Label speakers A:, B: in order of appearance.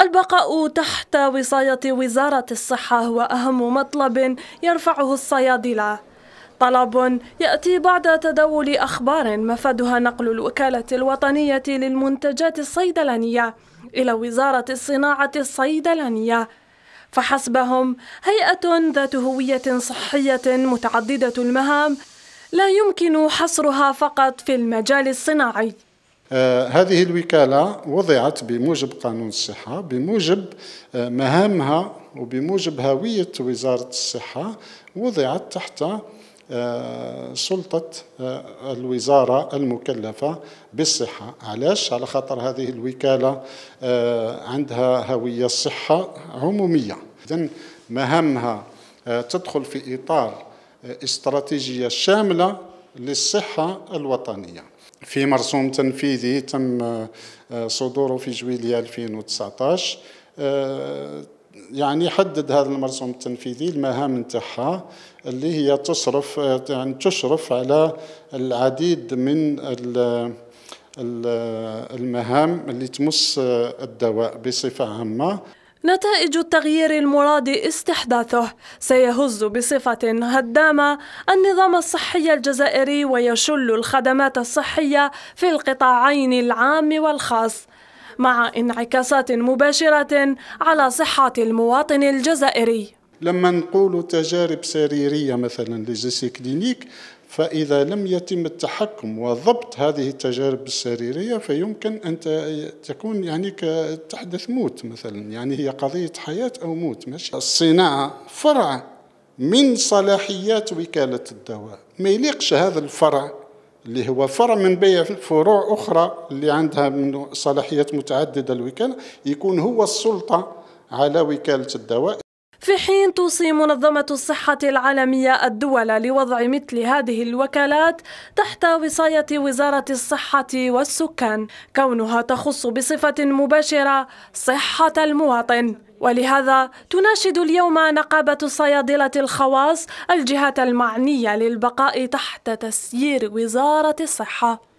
A: البقاء تحت وصاية وزارة الصحة هو أهم مطلب يرفعه الصيادلة طلب يأتي بعد تداول أخبار مفادها نقل الوكالة الوطنية للمنتجات الصيدلانية إلى وزارة الصناعة الصيدلانية فحسبهم هيئة ذات هوية صحية متعددة المهام لا يمكن حصرها فقط في المجال الصناعي
B: آه، هذه الوكالة وضعت بموجب قانون الصحة بموجب آه، مهامها وبموجب هوية وزارة الصحة وضعت تحت آه، سلطة الوزارة المكلفة بالصحة علاش؟ على خاطر هذه الوكالة عندها هوية صحة عمومية إذن مهامها تدخل في إطار استراتيجية شاملة للصحة الوطنية في مرسوم تنفيذي تم آه، صدوره في جويلية 2019 آه، يعني حدد هذا المرسوم التنفيذي المهام نتاعها اللي هي تصرف آه، يعني تشرف على العديد من المهام اللي تمس الدواء بصفة عامة
A: نتائج التغيير المراد استحداثه سيهز بصفة هدامة النظام الصحي الجزائري ويشل الخدمات الصحية في القطاعين العام والخاص مع انعكاسات مباشرة على صحة المواطن الجزائري
B: لما نقول تجارب سريرية مثلا لجيسي كلينيك فإذا لم يتم التحكم وضبط هذه التجارب السريرية فيمكن أن تكون يعني تحدث موت مثلا يعني هي قضية حياة أو موت ماشي الصناعة فرع من صلاحيات وكالة الدواء ما يليقش هذا الفرع اللي هو فرع من بيع فروع أخرى اللي عندها من صلاحيات متعددة الوكالة يكون هو السلطة على وكالة الدواء
A: في حين توصي منظمة الصحة العالمية الدول لوضع مثل هذه الوكالات تحت وصاية وزارة الصحة والسكان كونها تخص بصفة مباشرة صحة المواطن ولهذا تناشد اليوم نقابة الصيادلة الخواص الجهات المعنية للبقاء تحت تسيير وزارة الصحة